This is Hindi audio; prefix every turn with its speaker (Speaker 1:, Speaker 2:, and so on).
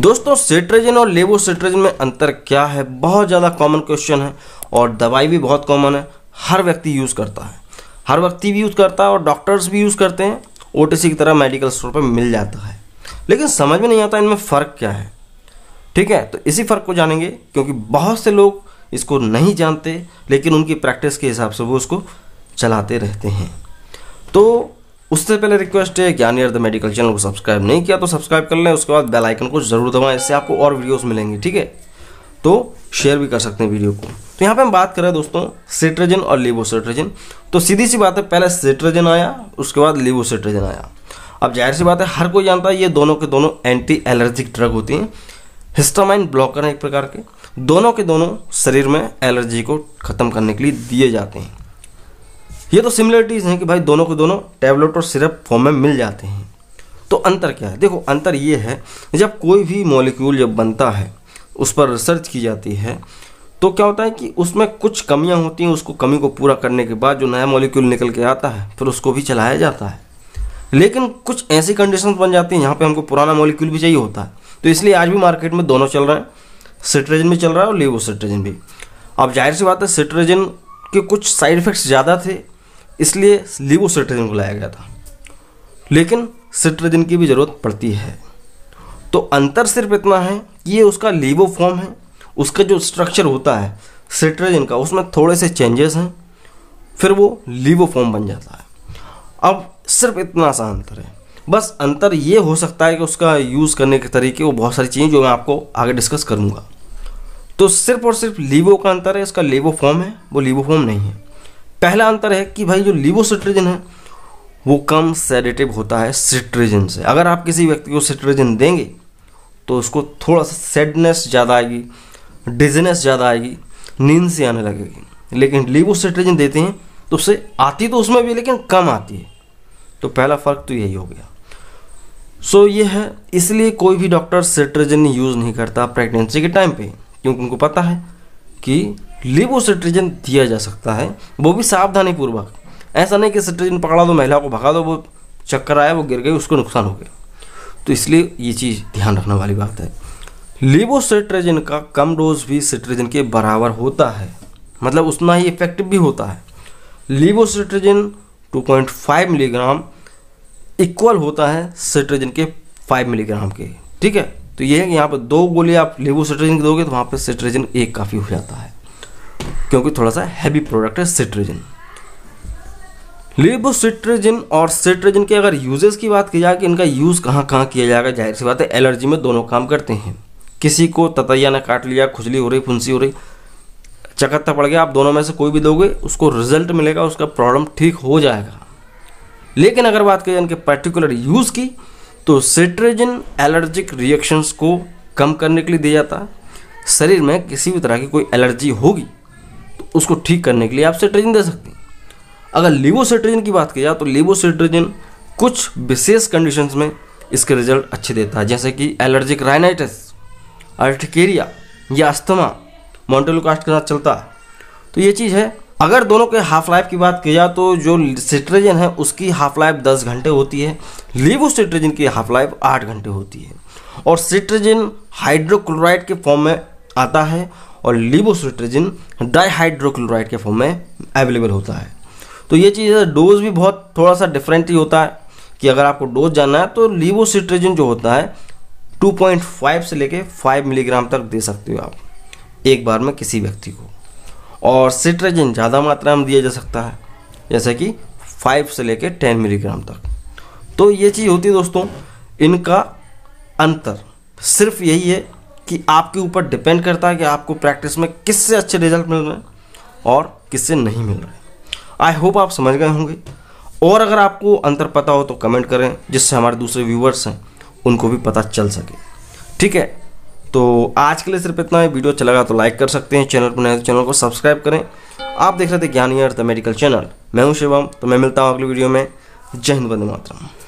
Speaker 1: दोस्तों सेट्रेजन और लेबो सेट्रेजन में अंतर क्या है बहुत ज़्यादा कॉमन क्वेश्चन है और दवाई भी बहुत कॉमन है हर व्यक्ति यूज़ करता है हर व्यक्ति भी यूज़ करता है और डॉक्टर्स भी यूज़ करते हैं ओ की तरह मेडिकल स्टोर पर मिल जाता है लेकिन समझ में नहीं आता इनमें फ़र्क क्या है ठीक है तो इसी फ़र्क को जानेंगे क्योंकि बहुत से लोग इसको नहीं जानते लेकिन उनकी प्रैक्टिस के हिसाब से वो उसको चलाते रहते हैं तो उससे पहले रिक्वेस्ट है Gyani earth the medical channel को सब्सक्राइब नहीं किया तो सब्सक्राइब कर लें उसके बाद बेल आइकन को जरूर दबाएं इससे आपको और वीडियोस मिलेंगे ठीक है तो शेयर भी कर सकते हैं वीडियो को तो यहाँ पे हम बात कर रहे हैं दोस्तों सेट्रेजन और लिबोसेट्रेजन तो सीधी सी बात है पहले सिट्रोजन आया उसके बाद लिबोसेट्रेजन आया अब जाहिर सी बात है हर कोई जानता है ये दोनों के दोनों एंटी एलर्जिक ड्रग होती हैं हिस्टामाइन ब्लॉकर हैं एक प्रकार के दोनों के दोनों शरीर में एलर्जी को ख़त्म करने के लिए दिए जाते हैं ये तो सिमिलरिटीज़ हैं कि भाई दोनों के दोनों टैबलेट और सिरप फॉर्म में मिल जाते हैं तो अंतर क्या है देखो अंतर ये है जब कोई भी मॉलिक्यूल जब बनता है उस पर रिसर्च की जाती है तो क्या होता है कि उसमें कुछ कमियां होती हैं उसको कमी को पूरा करने के बाद जो नया मॉलिक्यूल निकल के आता है फिर उसको भी चलाया जाता है लेकिन कुछ ऐसी कंडीशन बन जाती हैं जहाँ पर हमको पुराना मॉलिक्यूल भी चाहिए होता है तो इसलिए आज भी मार्केट में दोनों चल रहे हैं सिट्रेजन भी चल रहा है और लेवो सिट्रेजन भी अब जाहिर सी बात है सिट्रेजन के कुछ साइड इफ़ेक्ट्स ज़्यादा थे इसलिए लीवोसिट्रिजिन को लाया गया था लेकिन सिट्रिजिन की भी ज़रूरत पड़ती है तो अंतर सिर्फ इतना है कि ये उसका लीवो फॉर्म है उसका जो स्ट्रक्चर होता है सिट्रिजिन का उसमें थोड़े से चेंजेस हैं फिर वो लीवो फॉर्म बन जाता है अब सिर्फ इतना सा अंतर है बस अंतर ये हो सकता है कि उसका यूज़ करने के तरीके वो बहुत सारी चीज़ें जो मैं आपको आगे डिस्कस करूँगा तो सिर्फ और सिर्फ लीवो का अंतर है इसका लीवो फॉर्म है वो लीवो फॉर्म नहीं है पहला अंतर है कि भाई जो लिवोसिट्रिजिन है वो कम सेडेटिव होता है सिट्रेजन से अगर आप किसी व्यक्ति को सिट्रेजन देंगे तो उसको थोड़ा सा सेडनेस ज़्यादा आएगी डिजनेस ज़्यादा आएगी नींद से आने लगेगी लेकिन लिवोसिट्रिजिन देते हैं तो उससे आती तो उसमें भी लेकिन कम आती है तो पहला फ़र्क तो यही हो गया सो so, ये है इसलिए कोई भी डॉक्टर सेट्रजन यूज़ नहीं करता प्रेगनेंसी के टाइम पे क्योंकि उनको पता है कि लिबोसिट्रिजन दिया जा सकता है वो भी सावधानी पूर्वक ऐसा नहीं कि सिट्रिजन पकड़ा दो महिला को भगा दो वो चक्कर आया वो गिर गई उसको नुकसान हो गया तो इसलिए ये चीज़ ध्यान रखने वाली बात है लिबोसिट्रिजन का कम डोज भी सिट्रिजन के बराबर होता है मतलब उतना ही इफेक्टिव भी होता है लिबोसिट्रिजन 2.5 मिलीग्राम इक्वल होता है सिट्रिजन के 5 मिलीग्राम के ठीक है तो ये है कि यहाँ पर दो गोली आप लिबोसिट्रिजन दोगे तो वहाँ पर सिट्रिजन एक काफ़ी हो जाता है क्योंकि थोड़ा सा हैवी प्रोडक्ट है सिट्रिजिन लिबोसिट्रिजिन और सिट्रिजिन के अगर यूजेस की बात की जाए कि इनका यूज़ कहाँ कहाँ किया जाएगा जाहिर सी बात है एलर्जी में दोनों काम करते हैं किसी को ततैया ने काट लिया खुजली हो रही फुंसी हो रही चकत्ता पड़ गया आप दोनों में से कोई भी दोगे उसको रिजल्ट मिलेगा उसका प्रॉब्लम ठीक हो जाएगा लेकिन अगर बात की जाए इनके पर्टिकुलर यूज़ की तो सिट्रेजिन एलर्जिक रिएक्शंस को कम करने के लिए दिया जाता शरीर में किसी भी तरह की कोई एलर्जी होगी उसको ठीक करने के लिए आप सेट्रेजिन दे सकते हैं अगर लीवोसेट्रेजिन की बात की जाए तो लीवोसेट्रेजिन कुछ विशेष कंडीशंस में इसके रिजल्ट अच्छे देता है जैसे कि एलर्जिक राइनाइटिस अर्टिकेरिया या अस्थमा मोन्टेलोकास्ट के साथ चलता है तो ये चीज़ है अगर दोनों के हाफ लाइफ की बात की जाए तो जो सिट्रेजन है उसकी हाफ लाइफ दस घंटे होती है लिवोसिट्रेजन की हाफ लाइफ आठ घंटे होती है और सिट्रेजन हाइड्रोक्लोराइड के फॉर्म में आता है और लिबोसिट्रिजिन डाईहाइड्रोक्लोराइड के फॉर्म में अवेलेबल होता है तो ये चीज़ डोज भी बहुत थोड़ा सा डिफरेंट ही होता है कि अगर आपको डोज जानना है तो लिबोसिट्रिजिन जो होता है 2.5 से लेके 5 मिलीग्राम तक दे सकते हो आप एक बार में किसी व्यक्ति को और सिट्रेजिन ज़्यादा मात्रा में दिया जा सकता है जैसे कि 5 से लेके 10 मिलीग्राम तक तो ये चीज़ होती है दोस्तों इनका अंतर सिर्फ यही है कि आपके ऊपर डिपेंड करता है कि आपको प्रैक्टिस में किससे अच्छे रिजल्ट मिल रहे हैं और किससे नहीं मिल रहे आई होप आप समझ गए होंगे और अगर आपको अंतर पता हो तो कमेंट करें जिससे हमारे दूसरे व्यूवर्स हैं उनको भी पता चल सके ठीक है तो आज के लिए सिर्फ इतना ही वीडियो अच्छा लगा तो लाइक कर सकते हैं चैनल पर नए तो चैनल को सब्सक्राइब करें आप देख रहे थे ज्ञानी अर्थ मेडिकल चैनल मैं हूं शिवम तो मैं मिलता हूं अगले वीडियो में जय हिंद वंदे मातरम